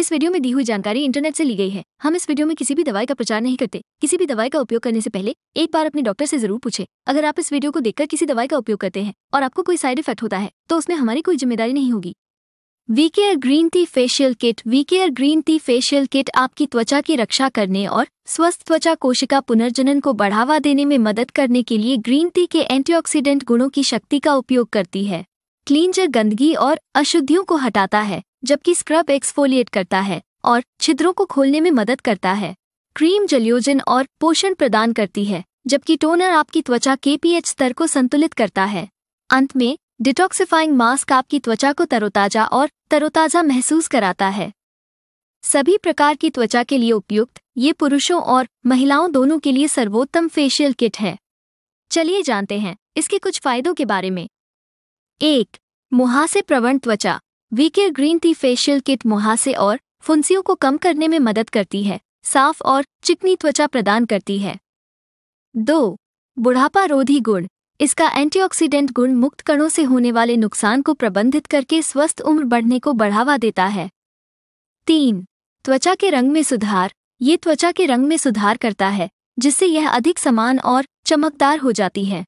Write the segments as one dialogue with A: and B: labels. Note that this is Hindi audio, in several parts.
A: इस वीडियो में दी हुई जानकारी इंटरनेट से ली गई है हम इस वीडियो में किसी भी दवाई का प्रचार नहीं करते किसी भी दवाई का उपयोग करने से पहले एक बार अपने डॉक्टर से जरूर पूछे अगर आप इस वीडियो को देखकर किसी दवाई का उपयोग करते हैं और आपको कोई साइड इफेक्ट होता है तो उसमें हमारी कोई जिम्मेदारी नहीं होगी we care green tea facial kit we care green tea facial kit आपकी त्वचा की रक्षा करने और स्वस्थ त्वचा कोशिका पुनर्जनन को बढ़ावा देने में मदद करने के लिए ग्रीन टी के एंटीऑक्सीडेंट गुणों की शक्ति का उपयोग करती है क्लींजर गंदगी और अशुद्धियों को हटाता है जबकि स्क्रब एक्सफोलिएट करता है और छिद्रों को खोलने में मदद करता है क्रीम जलयोजन और पोषण प्रदान करती है जबकि टोनर आपकी त्वचा के पीएच स्तर को संतुलित करता है अंत में डिटॉक्सिफाइंग मास्क आपकी त्वचा को तरोताजा और तरोताजा महसूस कराता है सभी प्रकार की त्वचा के लिए उपयुक्त ये पुरुषों और महिलाओं दोनों के लिए सर्वोत्तम फेशियल किट है चलिए जानते हैं इसके कुछ फायदों के बारे में एक मुहासे प्रवण त्वचा WeCare green tea facial kit मुहासे और फुंसियों को कम करने में मदद करती है साफ और चिकनी त्वचा प्रदान करती है दो बुढ़ापा रोधी गुण इसका एंटीऑक्सीडेंट गुण मुक्त कणों से होने वाले नुकसान को प्रबंधित करके स्वस्थ उम्र बढ़ने को बढ़ावा देता है तीन त्वचा के रंग में सुधार ये त्वचा के रंग में सुधार करता है जिससे यह अधिक समान और चमकदार हो जाती है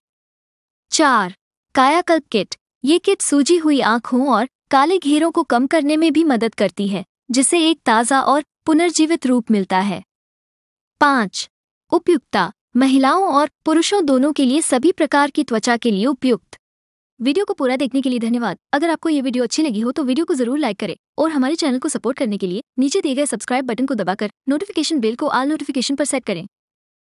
A: चार कायाकल्प किट ये किट सूजी हुई आँखों और काले घेरों को कम करने में भी मदद करती है जिसे एक ताज़ा और पुनर्जीवित रूप मिलता है पाँच उपयुक्तता महिलाओं और पुरुषों दोनों के लिए सभी प्रकार की त्वचा के लिए उपयुक्त वीडियो को पूरा देखने के लिए धन्यवाद अगर आपको ये वीडियो अच्छी लगी हो तो वीडियो को जरूर लाइक करें और हमारे चैनल को सपोर्ट करने के लिए नीचे दिए गए सब्सक्राइब बटन को दबाकर नोटिफिकेशन बेल को आल नोटिफिकेशन पर सेट करें